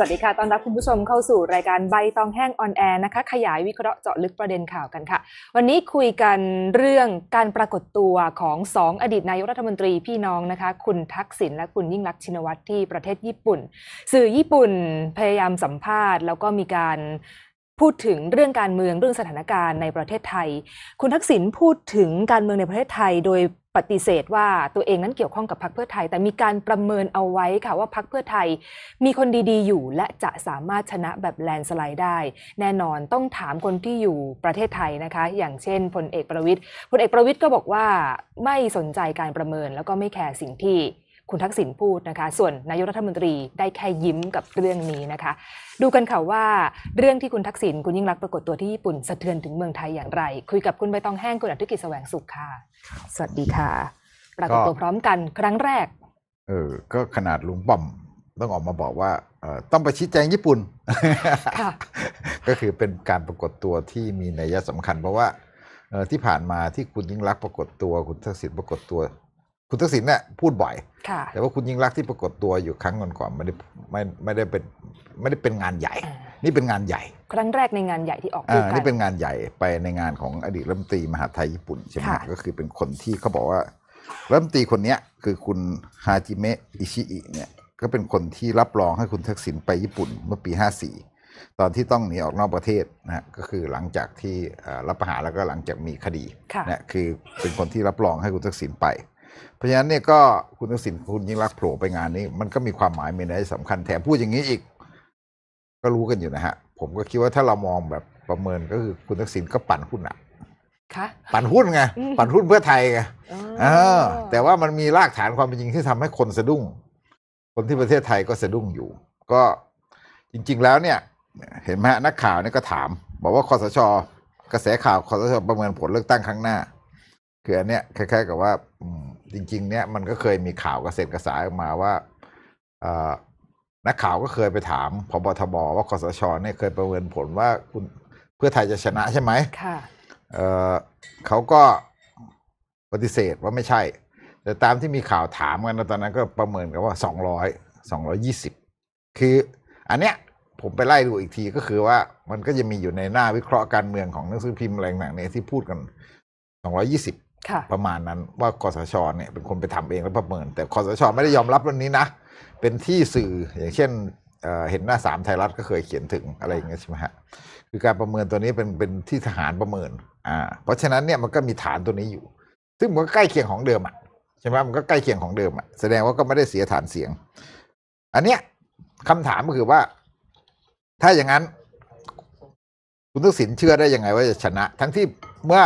วัสดีค่ะ ตอนรับคุณผู้ชมเข้าสู่ รายการใบตองแห้งออนแอร์นะคะ ขยายวิเคราะห์เจาะลึกประเด็นข่าวกันค่ะ วันนี้คุยกันเรื่องการปรากฏตัวของ 2 อดีตนายกรัฐมนตรีพี่น้องนะคะ คุณทักษิณและคุณยิ่งรักชินวัตรที่ประเทศญี่ปุ่น สื่อญี่ปุ่นพยายามสัมภาษณ์แล้วก็มีการพูดถึงเรื่องการเมืองเรื่องสถานการณ์ในประเทศไทย คุณทักษิณพูดถึงการเมืองในประเทศไทยโดยปฏิเสธว่าตัวเองนั้นเกี่ยวข้องกับพรรคเพื่อไทย แต่มีการประเมินเอาไว้ค่ะว่าพรรคเพื่อไทย มีคนดีๆอยู่และจะสามารถชนะแบบแลนสไลด์ได้ แน่นอนต้องถามคนที่อยู่ประเทศไทยนะคะ อย่างเช่นพลเอกประวิทย์พลเอกประวิทย์ก็บอกว่าไม่สนใจการประเมินแล้วก็ไม่แคร์สิ่งที่คุณทักษิณพูดนะคะ ส่วนนายกรัฐมนตรีได้แค่ยิ้มกับเรื่องนี้นะคะ ดูกันค่ะว่าเรื่องที่คุณทักษิณคุณยิ่งรักปรากฏตัวที่ญี่ปุ่นสะเทือนถึงเมืองไทย อย่างไร คุยกับคุณใบตองแห้งคุณอธิกิจแสวงสุขค่ะสวัสดีค่ะ ปรากฏตัวพร้อมกันครั้งแรกเออก็ขนาดลุงป้อม ต้องออกมาบอกว่าต้องไปชี้แจงญี่ปุ่นก็คือเป็นการปรากฏตัวที่มีนัยสำคัญเพราะว่าที่ผ่านมาที่คุณยิ่งรักปรากฏตัวคุณทักษิณปรากฏตัวคุณทักษิณเนี่ยพูดบ่อย แต่ว่าคุณยิ่งรักที่ปรากฏตัวอยู่ครั้งก่อนๆไม่ได้ไม่ไม่ได้เป็นไม่ได้เป็นงานใหญ่ นี่เป็นงานใหญ่ ครั้งแรกในงานใหญ่ที่ออกอ่กนนี่เป็นงานใหญ่ไปในงานของอดีตรัฐมนตรีมหาไทยญี่ปุ่นใช่ไหมก็คือเป็นคนที่เขาบอกว่ารัฐมนตรีคนนี้คือคุณฮาจิเมะอิชิอิเนี่ยก็เป็นคนที่รับรองให้คุณทักษิณไปญี่ปุ่นเมื่อปี 54 ตอนที่ต้องหนีออกนอกประเทศนะฮะก็คือหลังจากที่รับประหารแล้วก็หลังจากมีคดีนะคือเป็นคนที่รับรองให้คุณทักษิณไปเพราะฉะนั้นเนี่ยก็คุณทักษิณคุณยิ่งรักโผล่ไปงานนี้ มันก็มีความหมายมีนัยสำคัญแถมพูดอย่างนี้อีก ก็รู้กันอยู่นะฮะผมก็คิดว่าถ้าเรามองแบบประเมินก็คือ คุณทักษิณก็ปั่นหุ้นอะค่ะปั่นหุ้นไงปั่นหุ้นเพื่อไทยไงเออ แต่ว่ามันมีรากฐานความเป็นจริงที่ทำให้คนสะดุ้ง คนที่ประเทศไทยก็สะดุ้งอยู่ ก็จริงๆแล้วเนี่ย เห็นไหมนักข่าวเนี่ยก็ถาม บอกว่าคอสช กระแสข่าวคอสชประเมินผลเลือกตั้งครั้งหน้าคืออันเนี้ยคล้ายๆ กับว่าจริงๆเนี่ยมันก็เคยมีข่าวกระเซ็นกระสายออกมาว่า นักข่าวก็เคยไปถามพบทบ ว่าคอสชเนี่ยเคยประเมินผลว่าคุณเพื่อไทยจะชนะใช่ไหมค่ะเเขาก็ปฏิเสธว่าไม่ใช่ แต่ตามที่มีข่าวถามกันตอนนั้นก็ประเมินกันว่าสองร้อยสองร้อยี่สิบคืออันเนี้ยผมไปไล่ดูอีกทีก็คือว่ามันก็จะมีอยู่ในหน้าวิเคราะห์การเมืองของหนังสือพิมพ์แรงหนังเนี่ยที่พูดกันสองร้อยี่สิบประมาณนั้นว่ากสชเนี่ยเป็นคนไปทำเองแล้วประเมิน แต่คสชไม่ได้ยอมรับเรื่องนี้นะเป็นที่สื่ออย่างเช่นเห็นหน้าสามไทยรัฐก็เคยเขียนถึงอะไรอย่างเงี้ยใช่ไหมฮะคือการประเมินตัวนี้เป็นเป็นที่ทหารประเมินอ่าเพราะฉะนั้นเนี่ยมันก็มีฐานตัวนี้อยู่ ซึ่งมันก็ใกล้เคียงของเดิมอ่ะใช่ไหมมันก็ใกล้เคียงของเดิมอ่ะแสดงว่าก็ไม่ได้เสียฐานเสียง อันเนี้ยคำถามก็คือว่า ถ้าอย่างนั้นคุณทักษิณเชื่อได้ยังไงว่าจะชนะ ทั้งที่เมื่อ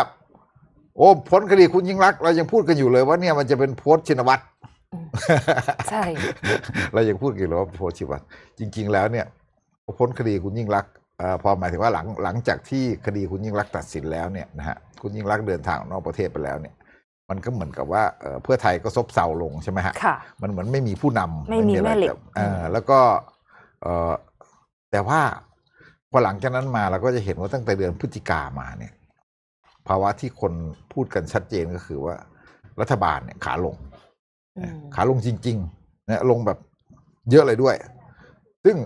โอ้พ้นคดีคุณยิ่งรักเรายังพูดกันอยู่เลยว่าเนี่ยมันจะเป็นโพสชินวัตรใช่เรายังพูดกันเลยว่าโพสชินวัตรจริง ๆ แล้วเนี่ยพ้นคดีคุณยิ่งรักพอหมายถึงว่าหลังหลังจากที่คดีคุณยิ่งรักตัดสินแล้วเนี่ยนะฮะคุณยิ่งรักเดินทางนอกประเทศไปแล้วเนี่ย มันก็เหมือนกับว่าเพื่อไทยก็ซบเซาลงใช่ไหมฮะมันเหมือนไม่มีผู้นำไม่มีแม่เหล็กแล้วก็เอแต่ว่าพอหลังจากนั้นมาเราก็จะเห็นว่าตั้งแต่เดือนพฤศจิกามาเนี่ยภาวะที่คนพูดกันชัดเจนก็คือว่า รัฐบาลเนี่ยขาลง ขาลงจริงๆนะลงแบบเยอะเลยด้วย ซึ่ง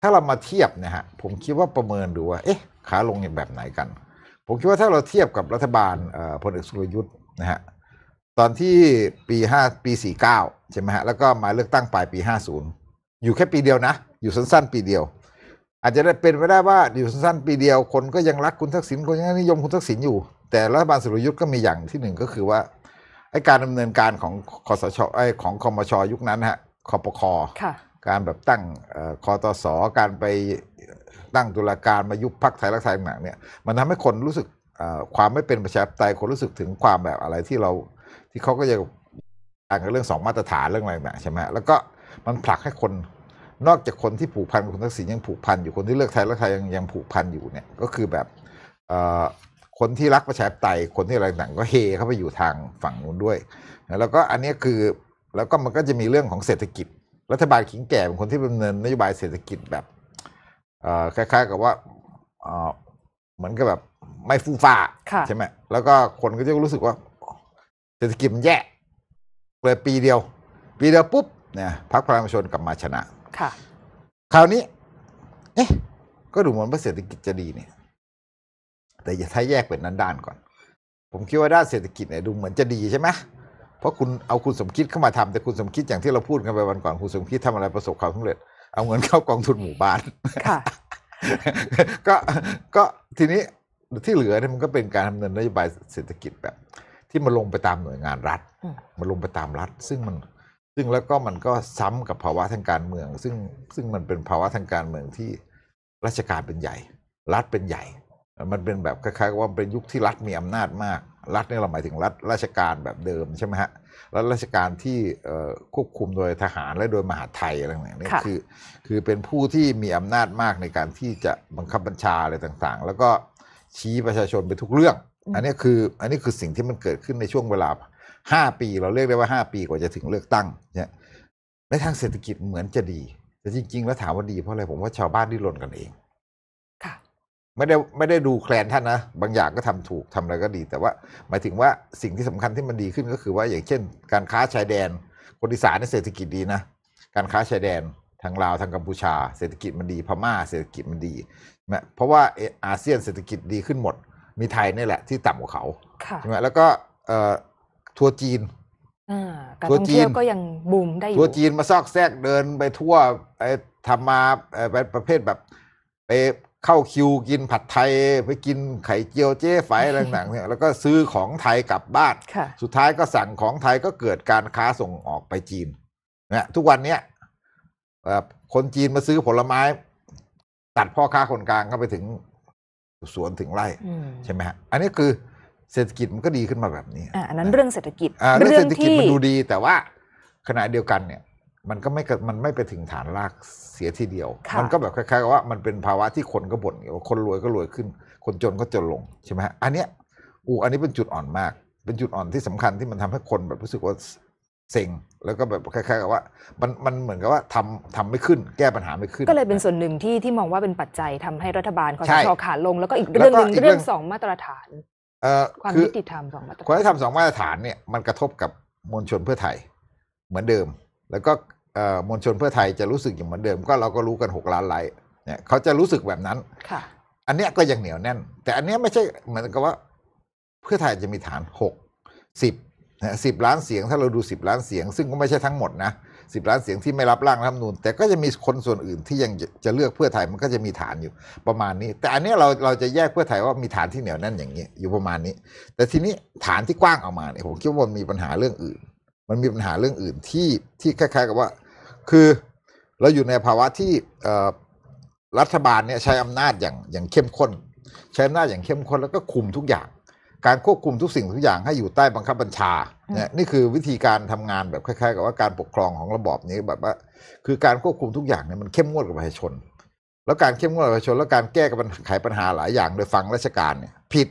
ถ้าเรามาเทียบนะฮะ ผมคิดว่าประเมินดูว่า เอ๊ะ ขาลงแบบไหนกัน ผมคิดว่าถ้าเราเทียบกับรัฐบาลพลเอกสุรยุทธ์นะฮะ ตอนที่ปีห้าปีสี่เก้าใช่ไหมฮะ แล้วก็มาเลือกตั้งปลายปีห้าศูนย์อยู่แค่ปีเดียวนะ อยู่สั้นๆ ปีเดียวอาจจะได้เป็นไปได้ว่า อยู่สั้นๆปีเดียว คนก็ยังรักคุณทักษิณคนยังนิยมคุณทักษิณอยู่ แต่รัฐบาลสุรยุทธ์ก็มีอย่างที่หนึ่งก็คือว่า ไอ้การดำเนินการของคอสชไอ้ของคอมชยุคนั้นฮะคอปคอการแบบตั้งคอตสอการไปตั้งตุลาการมายุบพักไทยรักไทยหนังเนี่ยมันทำให้คนรู้สึกความไม่เป็นประชาธิปไตยคนรู้สึกถึงความแบบอะไรที่เรา ที่เขาก็จะต่างกันเรื่องสองมาตรฐานเรื่องอะไรแบบใช่ไหมแล้วก็มันผลักให้คนนอกจากคนที่ผูกพันกับคุณทักษิณยังผูกพันอยู่คนที่เลือกไทยแล้วไทยยังยังผูกพันอยู่เนี่ยก็คือแบบคนที่รักประชาธิปไตยคนที่อะไรต่างก็เฮเข้าไปอยู่ทางฝั่งนู้นด้วย แล้วก็อันนี้คือแล้วก็มันก็จะมีเรื่องของเศรษฐกิจรัฐบาลขิงแก่เป็นคนที่ดำเนินนโยบายเศรษฐกิจแบบคล้ายๆ กับว่าเหมือนกับแบบไม่ฟูฟ่าใช่ไหมแล้วก็คนก็จะรู้สึกว่าเศรษฐกิจมันแย่เลยปีเดียวปีเดียวปุ๊บเนี่ยพรรคพลังประชาชนกลับมาชนะค่ะคราวนี้ เอ๊ะก็ดูเหมือนว่าเศรษฐกิจจะดีเนี่ย แต่อย่าช้าแยกเป็นนั้นด้านก่อน ผมคิดว่าด้านเศรษฐกิจเนี่ยดูเหมือนจะดีใช่ไหมเพราะคุณเอาคุณสมคิดเข้ามาทำแต่คุณสมคิดอย่างที่เราพูดกันไปวันก่อนคุณสมคิดทำอะไรประสบความสำเร็จ เอาเงินเข้ากองทุนหมู่บ้านค่ะ ก็ก็ทีนี้ที่เหลือเนี่ยมันก็เป็นการดำเนินนโยบายเศรษฐกิจแบบ ที่มาลงไปตามหน่วยงานรัฐมาลงไปตามรัฐ ซึ่งมันซึ่งแล้วก็มันก็ซ้ำกับภาวะทางการเมือง ซึ่งซึ่งมันเป็นภาวะทางการเมืองที่ ราชการเป็นใหญ่ รัฐเป็นใหญ่ มันเป็นแบบคล้ายๆว่าเป็นยุคที่รัฐมีอำนาจมาก รัฐนี่เราหมายถึงรัฐราชการแบบเดิมใช่ไหมฮะรัฐราชการที่ควบคุมโดยทหารและโดย มหาไทยอะไรอย่างนี้คือคือเป็นผู้ที่มีอำนาจมากในการที่จะบังคับบัญชาอะไรต่างๆ แล้วก็ชี้ประชาชนไปทุกเรื่องอันนี้คืออันนี้คือสิ่งที่มันเกิดขึ้นในช่วงเวลาห้าปีเราเรียกได้ว่าห้าปีกว่าจะถึงเลือกตั้งเนี่ยในทางเศรษฐกิจเหมือนจะดี แต่จริงๆ แล้วถามว่าดีเพราะอะไร ผมว่าชาวบ้านี่หล่นกันเอง ค่ะ ไม่ได้ไม่ได้ดูแคลนท่านนะ บางอย่างก็ทำถูกทำอะไรก็ดี แต่ว่า หมายถึงว่าสิ่งที่สำคัญที่มันดีขึ้นก็คือว่าอย่างเช่น การค้าชายแดนคนอีสานในเศรษฐกิจดีนะ การค้าชายแดนทางลาวทางกัมพูชาเศรษฐกิจมันดี พม่าเศรษฐกิจมันดีนะเพราะว่าอาเซียนเศรษฐกิจดีขึ้นหมด มีไทยนี่แหละที่ต่ำกว่าเขา ใช่ไหมแล้วก็ทัวจีน ทัวจีนก็ยังบูมได้อยู่ ทัวจีนมาซอกแซกเดินไปทั่วไอ้ทำมาไอ้ประเภทแบบไปเข้าคิวกินผัดไทย ไปกินไข่เจียวเจ๊ไฝอะไรต่างๆ เนี่ย แล้วก็ซื้อของไทยกลับบ้าน สุดท้ายก็สั่งของไทยก็เกิดการค้าส่งออกไปจีนนยทุกวันเนี้ยคนจีนมาซื้อผลไม้ ตัดพ่อค้าคนกลางเข้าไปถึงสวนถึงไร่ใช่ไหมฮะอันนี้คือเศรษฐกิจมันก็ดีขึ้นมาแบบนี้ อ่าอันนั้นเรื่องเศรษฐกิจ เรื่องเศรษฐกิจมันดูดีแต่ว่า ขณะเดียวกันเนี่ย มันก็ไม่มันไม่ไปถึงฐานรากเสียทีเดียว มันก็แบบคล้ายๆว่า มันเป็นภาวะที่คนก็บ่นว่าคนรวยก็รวยขึ้น คนจนก็จนลงใช่ไหมอันเนี้ยอูอันนี้เป็นจุดอ่อนมากเป็นจุดอ่อนที่สำคัญที่มันทำให้คนแบบรู้สึกว่าเซ็งแล้วก็แบบคล้ายๆกับว่ามันมันเหมือนกับว่าทำทำไม่ขึ้นแก้ปัญหาไม่ขึ้น ก็เลยเป็นส่วนหนึ่งที่ที่มองว่าเป็นปัจจัยทำให้รัฐบาลคอสชขาลงแล้วก็อีกเรื่องหนึ่งเรื่องสองมาตรฐานความยุติธรรมสองมาตรฐานความยุติธรรมสองมาตรฐานเนี่ยมันกระทบกับมวลชนเพื่อไทยเหมือนเดิม แล้วก็มวลชนเพื่อไทยจะรู้สึกอย่างเหมือนเดิมก็เราก็รู้กันหกล้านไลค์เนี่ยเขาจะรู้สึกแบบนั้นค่ะ อันเนี้ยก็ยังเหนียวแน่นแต่อันเนี้ยไม่ใช่เหมือนกับว่าเพื่อไทยจะมีฐานหกสิบสิบล้านเสียงถ้าเราดูสิบล้านเสียง ซึ่งก็ไม่ใช่ทั้งหมดนะสิบล้านเสียงที่ไม่รับร่างรัฐธรรมนูญแต่ก็จะมีคนส่วนอื่นที่ยังจะเลือกเพื่อไทยมันก็จะมีฐานอยู่ประมาณนี้ แต่อันนี้เราเราจะแยกเพื่อไทยว่ามีฐานที่เหนียวแน่นอย่างนี้อยู่ประมาณนี้ แต่ทีนี้ฐานที่กว้างออกมาเนี่ยผมคิดว่ามันมีปัญหาเรื่องอื่น มันมีปัญหาเรื่องอื่นที่ที่คล้ายๆกับว่า คือเราอยู่ในภาวะที่รัฐบาลเนี่ยใช้อำนาจอย่างอย่างเข้มข้น ใช้อำนาจอย่างเข้มข้นแล้วก็คุมทุกอย่าง การควบคุมทุกสิ่งทุกอย่างให้อยู่ใต้บังคับบัญชานยนี่คือวิธีการทำงานแบบคล้ายๆ กับว่าการปกครองของระบอบนี้แบบว่า คือการควบคุมทุกอย่างเนี่ยมันเข้มงวดกับประชาชนแล้วการเข้มงวดกับประชาชนแล้วการแก้กับไขปัญหาหลายอย่างโดยฟังราชการเนี่ย ผิด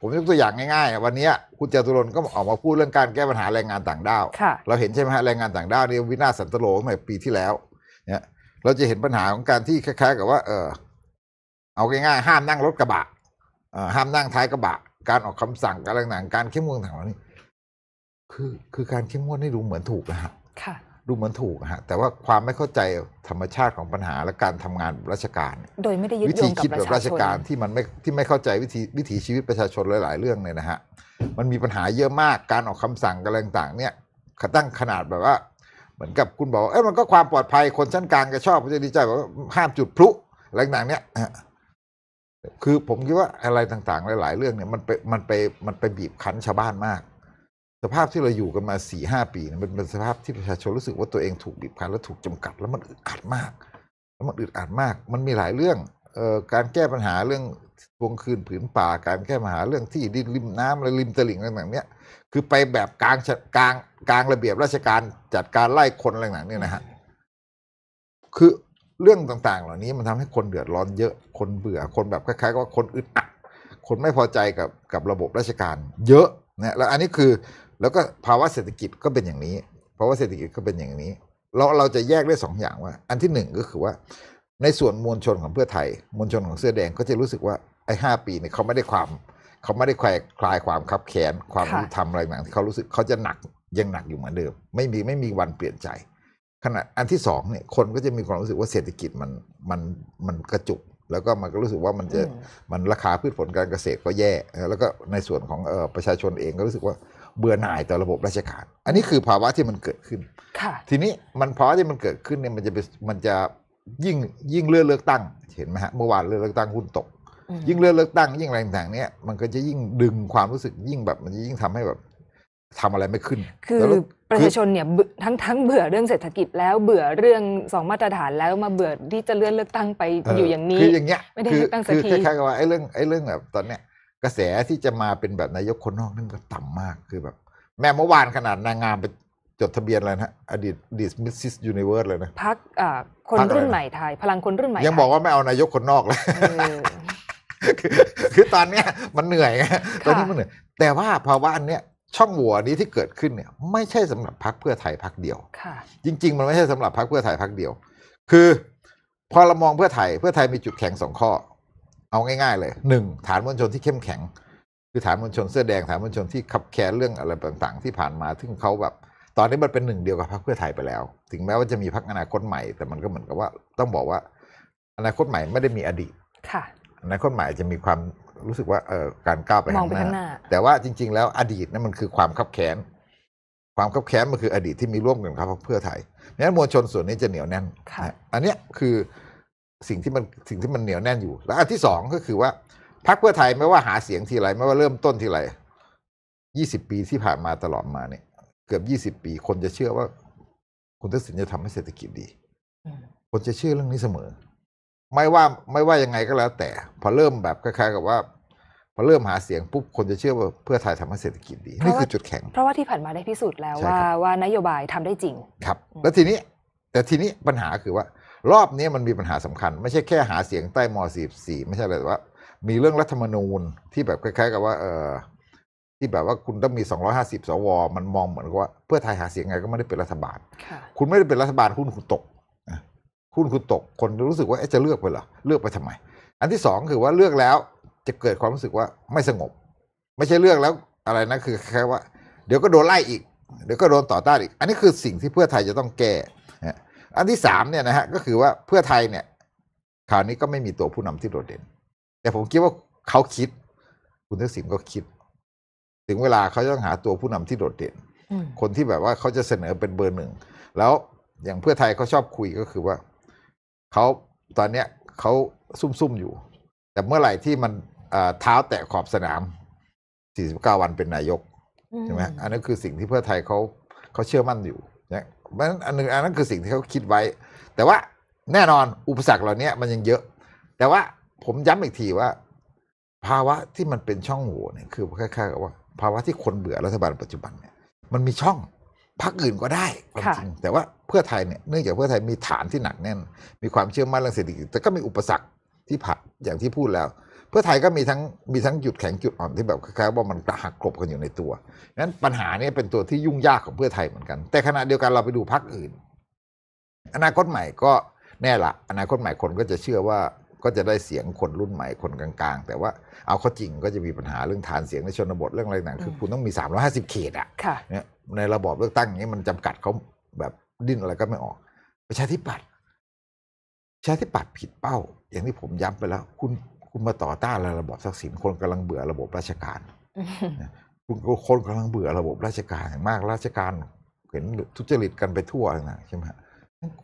ผมยกตัวอย่างง่ายๆวันนี้คุณจตุรนก็ออกมาพูดเรื่องการแก้ปัญหาแรงงานต่างด้าวเราเห็นใช่ไหมฮะแรงงานต่างด้าวนี่วินาศสันตโลเมื่อปีที่แล้วเนี่ยเราจะเห็นปัญหาของการที่คล้ายๆ กับว่า เออเอาง่ายๆห้ามนั่งรถกระบะห้ามนั่งท้ายกระบะ การออกคำสั่งการต่างๆการเข้มงวดต่างๆนี้คือคือการเข้มงวดนี่ดูเหมือนถูกนะฮะค่ะ ดูเหมือนถูกฮะ แต่ว่าความไม่เข้าใจธรรมชาติของปัญหาและการทำงานราชการ โดยไม่ได้ยึดวิธีคิดแบบราชการที่มันไม่ที่ไม่เข้าใจวิธีวิถีชีวิตประชาชนหลาย ๆเรื่องเนี่ยนะฮะ มันมีปัญหาเยอะมาก การออกคำสั่งอะไรต่างๆเนี่ยขตั้งขนาดแบบว่า เหมือนกับคุณบอกเอ้ยมันก็ความปลอดภัยคนชั้นกลางก็ชอบจะดีใจบอกห้ามจุดพลุ อะไรต่างๆเนี่ยคือผมคิดว่าอะไรต่างๆ หลาย ๆเรื่องเนี่ยมันไปมันไป มันไป บีบคั้นชาวบ้านมากสภาพที่เราอยู่กันมา4ี่หปีนะมันเป็นสภาพที่ประชาชนรู้สึกว่าตัวเองถูกบีบคั้นและถูกจำกัด แล้วมันอึดอัดมาก แล้วมันอึดอัดมาก มันมีหลายเรื่องออการแก้ปัญหาเรื่องทวงคืนผืนป่า การแก้ปัญหาเรื่องที่ดินริมน้ำและริมตลิ่งอะไรต่างเนี้ย คือไปแบบกลางกลางกลางระเบียบราชการจัดการไล่คนอะไรต่างเนี่ยนะฮะ คือเรื่องต่างๆ เหล่านี้มันทำให้คนเดือดร้อนเยอะ คนเบื่อ คนแบบคล้ายๆ ว่าคนอึดอัดคนไม่พอใจกับกับระบบราชการ เยอะนะ แล้วอันนี้คือแล้วก็ภาวะเศรษฐกิจก็เป็นอย่างนี้ ภาวะเศรษฐกิจก็เป็นอย่างนี้ เราเราจะแยกได้สองอย่างว่าอันที่หนึ่งก็คือว่าในส่วนมวลชนของเพื่อไทย มวลชนของเสื้อแดงก็จะรู้สึกว่าไอ้ห้าปีเนี่ยเขาไม่ได้ความเขาไม่ได้คลายคลายความคับแขนความรู้ทำอะไรห่างที่เขารู้สึกเขาจะหนักยังหนักอยู่เหมือนเดิมไม่มีไม่มีวันเปลี่ยนใจ ขณะอันที่สองเนี่ยคนก็จะมีความรู้สึกว่าเศรษฐกิจมันมันมันกระจุกแล้วก็มันก็รู้สึกว่ามันจะมันราคาพืชผลการเกษตรก็แย่แล้วก็ในส่วนของประชาชนเองก็รู้สึกว่าเบื่อหน่ายต่อระบบราชการ อันนี้คือภาวะที่มันเกิดขึ้น ทีนี้มันภาวะที่มันเกิดขึ้นเนี่ยมันจะเป็นมันจะยิ่ง ยิ่งเลื่อนเลือกตั้งเห็นไหมฮะเมื่อวานเลื่อนเลือกตั้งหุ้นตก ยิ่งเลื่อนเลือกตั้ง ยิ่งอะไรต่างๆเนี่ย มันก็จะยิ่งดึงความรู้สึกยิ่งแบบมันจะยิ่งทำให้แบบทำอะไรไม่ขึ้น คือประชาชนเนี่ยทั้งทั้งเบื่อเรื่องเศรษฐกิจแล้ว เบื่อเรื่องสองมาตรฐานแล้วมาเบื่อที่จะเลื่อนเลือกตั้งไปอยู่อย่างนี้คืออย่างเงี้ยไม่ได้เลือกตั้งสักทีคือคล้ายๆกับว่าไอ้เรื่องไอ้เรื่องแบบตอนเนี้ยกระแสที่จะมาเป็นแบบนายกคนนอกนั่นก็ต่ำมากคือแบบ แม่เมื่อวานขนาดนางงามไปจดทะเบียนอะไรนะอดีตดิสมิสซิสยูนิเวิร์สเลยนะพักคนรุ่นใหม่ไทยพลังคนรุ่นใหม่ยังบอกว่าไม่เอานายกคนนอกเลยคือตอนเนี้ยมันเหนื่อยตอนนี้มันเหนื่อย แต่ว่าภาวะอันเนี้ยช่องโหว่นี้ที่เกิดขึ้นเนี่ยไม่ใช่สำหรับพักเพื่อไทยพักเดียวจริง ๆมันไม่ใช่สำหรับพักเพื่อไทยพักเดียว คือพอเรามองเพื่อไทยเพื่อไทยมีจุดแข็งสองข้อเอาง่ายๆ เลยหนึ่งฐานมวลชนที่เข้มแข็ง คือฐานมวลชนเสื้อแดงฐานมวลชนที่ขับแคร์เรื่องอะไรต่าง ๆ ที่ผ่านมาซึ่งเขาแบบ ตอนนี้มันเป็นหนึ่งเดียวกับพรรคเพื่อไทยไปแล้ว ถึงแม้ว่าจะมีพรรคอนาคตใหม่แต่มันก็เหมือนกับว่าต้องบอกว่า อนาคตใหม่ไม่ได้มีอดีตค่ะอนาคตใหม่จะมีความรู้สึกว่าเออการก้าวไปข้างหน้าแต่ว่าจริง ๆ แล้วอดีตนั้นมันคือความขับแคลนความขับแคลนมันคืออดีตที่มีร่วมกันครับเพื่อไทยนั้นมวลชนส่วนนี้จะเหนียวแน่นอันนี้คือสิ่งที่มันสิ่งที่มันเหนียวแน่นอยู่ แล้วอันที่สองก็คือว่าพรรคเพื่อไทยไม่ว่าหาเสียงทีไรไม่ว่าเริ่มต้นทีไรยี่สิบปีที่ผ่านมาตลอดมาเนี่ย เกือบยี่สิบปีคนจะเชื่อว่าคุณทักษิณจะทำให้เศรษฐกิจดี คนจะเชื่อเรื่องนี้เสมอ ไม่ว่าไม่ว่ายังไงก็แล้ว แต่ พอเริ่มแบบคล้ายๆกับว่า พอเริ่มหาเสียงปุ๊บคนจะเชื่อว่าเพื่อไทยทำให้เศรษฐกิจดี นี่คือจุดแข็งเพราะว่าที่ผ่านมาได้พิสูจน์แล้วว่าว่านโยบายทำได้จริง ครับ แล้วทีนี้ แต่ทีนี้ปัญหาคือว่ารอบนี้มันมีปัญหาสำคัญ ไม่ใช่แค่หาเสียงใต้มอสีสีไม่ใช่เลยแต่ว่า มีเรื่องรัฐธรรมนูญที่แบบคล้ายๆ กับว่าเออที่แบบว่าคุณต้องมี 250 สว มันมองเหมือนกับว่าเพื่อไทยหาเสียงไงก็ไม่ได้เป็นรัฐบาล คุณไม่ได้เป็นรัฐบาลคุณคุณตกคุณคุณตกคนรู้สึกว่าจะเลือกไปเหรอเลือกไปทำไม อันที่สองคือว่าเลือกแล้วจะเกิดความรู้สึกว่าไม่สงบ ไม่ใช่เลือกแล้วอะไรนะคือแค่ว่า เดี๋ยวก็โดนไล่อีกเดี๋ยวก็โดนต่อต้านอีก อันนี้คือสิ่งที่เพื่อไทยจะต้องแก้อันที่สามเนี่ยนะฮะก็คือว่าเพื่อไทยเนี่ย คราวนี้ก็ไม่มีตัวผู้นำที่โดดเด่น แต่ผมคิดว่าเขาคิด คุณทักษิณก็คิด ถึงเวลาเขาต้องหาตัวผู้นำที่โดดเด่น คนที่แบบว่าเขาจะเสนอเป็นเบอร์หนึ่ง แล้วอย่างเพื่อไทยเขาชอบคุยก็คือว่าเขาตอนเนี้ยเขาซุ่มๆอยู่ แต่เมื่อไหร่ที่มันเท้าแตะขอบสนาม 49 วันเป็นนายกใช่ไหมอันนั้นคือสิ่งที่เพื่อไทยเขาเขาเชื่อมั่นอยู่พราะนั้นอันนึงอันนั้นคือสิ่งที่เขาคิดไว้ แต่ว่าแน่นอนอุปสรรคเหล่านี้มันยังเยอะ แต่ว่าผมย้ำอีกทีว่า ภาวะที่มันเป็นช่องโหว่เนี่ยคือคล้ายๆกับว่า ภาวะที่คนเบื่อรัฐบาลปัจจุบันเนี่ย มันมีช่องพักอื่นก็ได้ความจริงแต่ว่าเพื่อไทย เนี่ยเนื่องจากเพื่อไทยมีฐานที่หนักแน่นมีความเชื่อมั่นเรื่องเศรษฐกิจแต่ก็มีอุปสรรคที่ผ่าอย่างที่พูดแล้วพื่อไทยก็มีทั้งมีทั้งจุดแข็งจุดอ่อนที่แบบคล้ายๆว่ามันหักกลบกันอยู่ในตัวนั้นปัญหานี้เป็นตัวที่ยุ่งยากของเพื่อไทยเหมือนกัน แต่ขณะเดียวกันเราไปดูพรรคอื่น อนาคตใหม่ก็แน่ละอนาคตใหม่คนก็จะเชื่อว่าก็จะได้เสียงคนรุ่นใหม่คนกลาง ๆ แต่ว่าเอาข้อจริงก็จะมีปัญหาเรื่องฐานเสียงในชนบทเรื่องอะไรต่างคือ คุณต้องมี 350 เขตอ่ะ เนี่ยในระบอบเลือกตั้งนี้มันจำกัดเขาแบบดิ้นอะไรก็ไม่ออก ประชาธิปัตย์ประชาธิปัตย์ผิดเป้า อย่างที่ผมย้ำไปแล้วคุณคุณมาต่อต้านระบบทักษิณคนกำลังเบื่อระบบราชการ คุณคนกำลังเบื่อระบบราชการมากราชการเห็นทุจริตกันไปทั่วนะใช่ไหม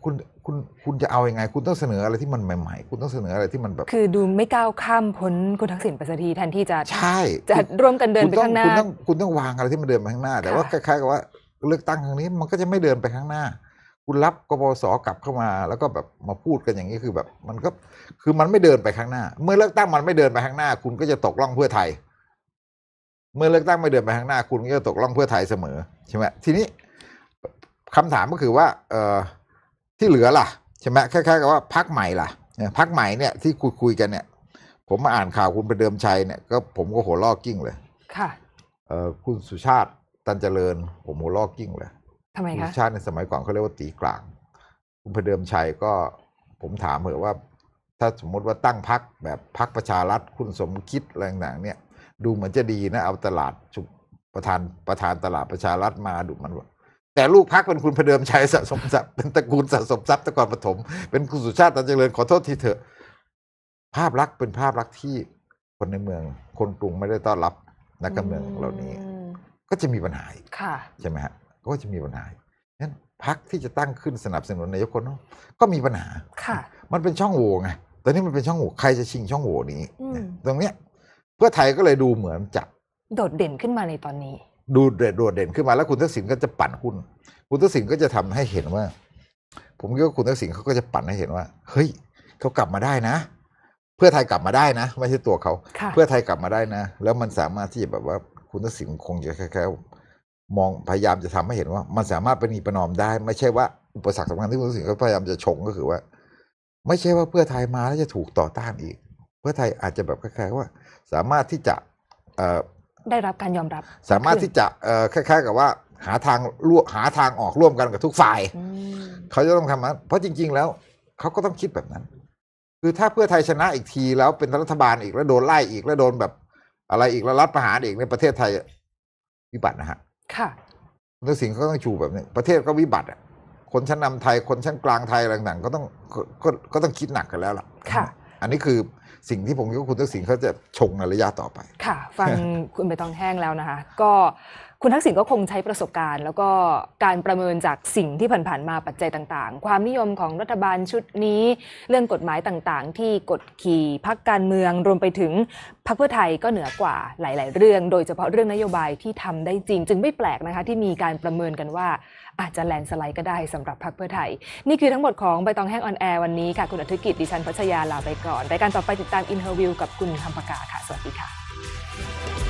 คุณคุณคุณจะเอาอยัางไง คุณต้องเสนออะไรที่มันใหม่ๆ คุณต้องเสนออะไรที่มันแบบคือดูไม่ก้าวข้ามพ้นคุณทักษิณไปสักทีแทนที่จะใช่จะร่วมกันเดินไปข้างหน้า คุณต้องคุณต้องวางอะไรที่มันเดินไปข้างหน้า แต่ว่าคล้ายๆกับว่า เลือกตั้งครั้งนี้มันก็จะไม่เดินไปข้างหน้าคุณรับกบสกลับเข้ามา แล้วก็แบบมาพูดกันอย่างนี้คือแบบมันก็คือมันไม่เดินไปข้างหน้า เมื่อเลือกตั้งมันไม่เดินไปข้างหน้าคุณก็จะตกล่องเพื่อไทย เมื่อเลือกตั้งไม่เดินไปข้างหน้าคุณก็จะตกล่องเพื่อไทยเสมอ ใช่ไหมทีนี้คำถามก็คือว่า เออที่เหลือล่ะใช่ไหมคล้ายๆกับว่าพักใหม่ล่ะพักใหม่เนี่ยที่คุยคุยกันเนี่ย ผมมาอ่านข่าวคุณประเดิมชัยเนี่ยก็ผมก็หัวลอกกิ้งเลยค่ะเออคุณสุชาติตันเจริญผมหัวลอกกิ้งเลยทำไมคะชาติในสมัยก่อนเขาเรียกว่าตีกลาง คุณพเดิมชัยก็ผมถามเหอะว่า ถ้าสมมติว่าตั้งพักแบบพักประชารัฐคุณสมคิดแรงหนังเนี่ย ดูเหมือนจะดีนะ เอาตลาดประธานประธานตลาดประชารัฐมาดูมันว่าแต่ลูกพักเป็นคุณพเดิมชัยสะสมทรัพย์เป็นตระกูลสะสมทรัพย์ตะกอนปฐมเป็นคุณสุชาติตันเจริญขอโทษทีเถอะภาพลักษณ์เป็นภาพลักษณ์ที่คนในเมือง คนกรุงไม่ได้ต้อนรับนักการเมืองเหล่านี้ ก็จะมีปัญหาค่ะใช่ไหมฮะก็จะมีปัญหานั้นพักที่จะตั้งขึ้นสนับสนุนนายกคนนอกก็มีปัญหาค่ะ มันเป็นช่องโหว่ไง ตอนนี้มันเป็นช่องโหว่ใครจะชิงช่องโหว่นี้ ตรงเนี้ยเพื่อไทยก็เลยดูเหมือนจะโดดเด่นขึ้นมาในตอนนี้ ดูโดดเด่นขึ้นมาแล้วคุณทักษิณก็ จะปั่นหุ้น คุณทักษิณก็จะทำให้เห็นว่า ผมคิดว่าคุณทักษิณเขาก็จะปั่นให้เห็นว่าเฮ้ยเขากลับมาได้นะ เพื่อไทยกลับมาได้นะไม่ใช่ตัวเขา เพื่อไทยกลับมาได้นะ แล้วมันสามารถที่จะแบบว่าคุณทักษิณคงจะค่้ามองพยายามจะทำให้เห็นว่ามันสามารถเป็นอีปนอมได้ ไม่ใช่ว่าอุปสรรคสำคัญที่คุณสิงห์เขาพยายามจะชงก็คือว่า ไม่ใช่ว่าเพื่อไทยมาแล้วจะถูกต่อต้านอีก เพื่อไทยอาจจะแบบคล้าย ๆ ว่าสามารถที่จะได้รับการยอมรับ สามารถที่จะคล้ายๆ กับว่าหาทางร่วหาทางออกร่วมกันกับทุกฝ่ายเขาจะต้องทำนั้นเพราะจริงๆแล้ว เขาก็ต้องคิดแบบนั้น คือถ้าเพื่อไทยชนะอีกทีแล้วเป็นรัฐบาลอีกแล้วโดนไล่อีกแล้วโดนแบบอะไรอีกแล้วรัฐประหารอีกในประเทศไทยวิบัตินะฮะค่ะทึกสิณก็ต้องชูแบบนี้ ประเทศก็วิบัติอ่ะคนชั้นนำไทย คนชั้นกลางไทยอะไต่างๆ ก็ต้องก็ก็ต้องคิดหนักกันแล้วล่ะ ค่ะ อันนี้คือสิ่งที่ผมคิดว่าคุณทักษิณเขาจะชงในระยะต่อไป ค่ะ ฟังคุณไปตองแห้งแล้วนะคะ ก็คุณทักษิณก็คงใช้ประสบการณ์ แล้วก็การประเมินจากสิ่งที่ผ่านๆมาปัจจัยต่างๆ ความนิยมของรัฐบาลชุดนี้เรื่องกฎหมายต่างๆที่กดขี่พักการเมือง รวมไปถึงพักเพื่อไทยก็เหนือกว่าหลายๆเรื่องโดยเฉพาะเรื่องนโยบายที่ทำได้จริง จึงไม่แปลกนะคะที่มีการประเมินกันว่าอาจจะแลนสไลด์ก็ได้สำหรับพักเพื่อไทย นี่คือทั้งหมดของใบตองแห้งออนแอร์วันนี้ค่ะคุณอธิกิจดิฉันพัชยาลาไปก่อนรายการต่อไปติดตามอินเทอร์วิว กับคุณคำปากาค่ะสวัสดีค่ะ